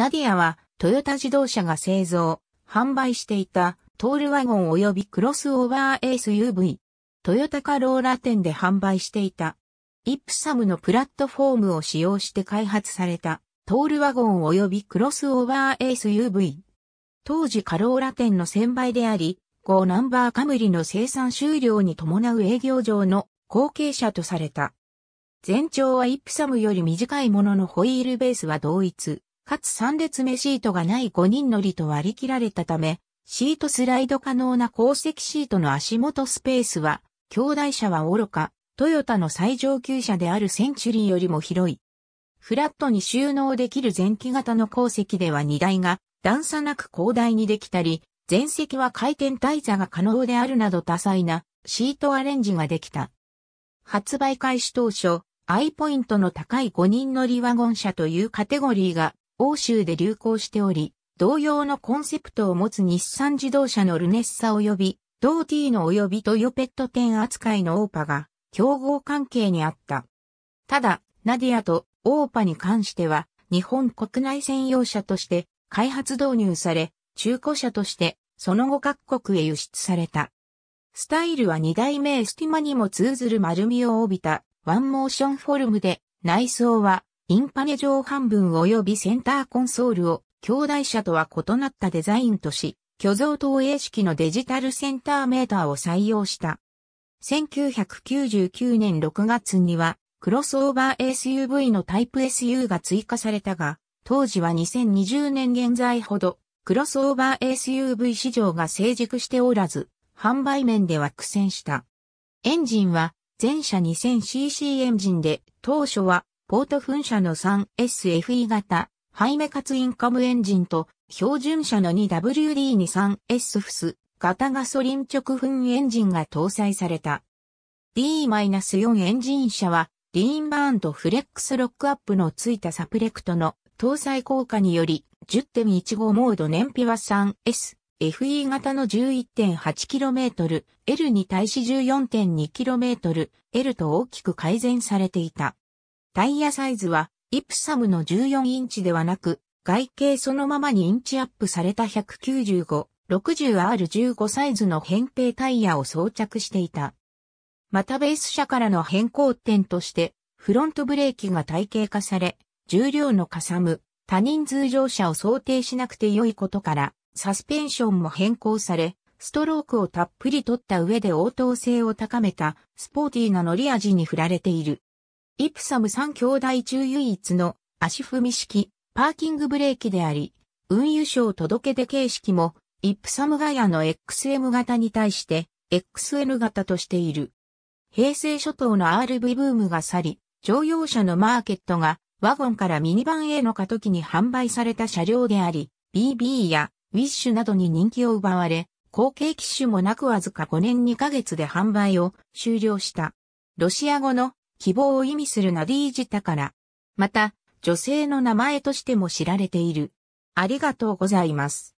ナディアはトヨタ自動車が製造、販売していたトールワゴン及びクロスオーバー SUV、トヨタカローラ店で販売していた。イプサムのプラットフォームを使用して開発されたトールワゴン及びクロスオーバー SUV。当時カローラ店の先倍であり、5ナンバーカムリの生産終了に伴う営業上の後継者とされた。全長はイプサムより短いもののホイールベースは同一。かつ3列目シートがない5人乗りと割り切られたため、シートスライド可能な後席シートの足元スペースは、兄弟車は愚か、トヨタの最上級車であるセンチュリーよりも広い。フラットに収納できる前期型の後席では荷台が段差なく広大にできたり、前席は回転台座が可能であるなど多彩なシートアレンジができた。発売開始当初、アイポイントの高い5人乗りワゴン車というカテゴリーが欧州で流行しており、同様のコンセプトを持つ日産自動車のルネッサ及び、ドーティーの及びトヨペット10扱いのオーパが、競合関係にあった。ただ、ナディアとオーパに関しては、日本国内専用車として開発導入され、中古車としてその後各国へ輸出された。スタイルは2代目エスティマにも通ずる丸みを帯びたワンモーションフォルムで、内装はインパネ上半分及びセンターコンソールを兄弟車とは異なったデザインとし、虚像投影式のデジタルセンターメーターを採用した。1999年6月には、クロスオーバー SUV のタイプ SU が追加されたが、当時は2020年現在ほど、クロスオーバー SUV 市場が成熟しておらず、販売面では苦戦した。エンジンは、全車 2000cc エンジンで、当初はポート噴射の 3SFE 型、ハイメカツインカムエンジンと、標準車の 2WD23S フス型ガソリン直噴エンジンが搭載された。D-4 エンジン車は、リーンバーンとフレックスロックアップのついたサプレクトの搭載効果により、10.15モード燃費は 3S、FE 型の 11.8km、L に対し 14.2km、L と大きく改善されていた。タイヤサイズは、イプサムの14インチではなく、外形そのままにインチアップされた195、60R15 サイズの扁平タイヤを装着していた。またベース車からの変更点として、フロントブレーキが体系化され、重量のかさむ、多人数乗車を想定しなくて良いことから、サスペンションも変更され、ストロークをたっぷり取った上で応答性を高めたスポーティーな乗り味に振られている。イプサム3兄弟中唯一の足踏み式、パーキングブレーキであり、運輸省届出形式も、イプサムガヤの XM 型に対して、XN 型としている。平成初頭の RV ブームが去り、乗用車のマーケットがワゴンからミニバンへの過渡期に販売された車両であり、BB やウィッシュなどに人気を奪われ、後継機種もなくわずか5年2ヶ月で販売を終了した。ロシア語の希望を意味するナディージタから、また、女性の名前としても知られている。ありがとうございます。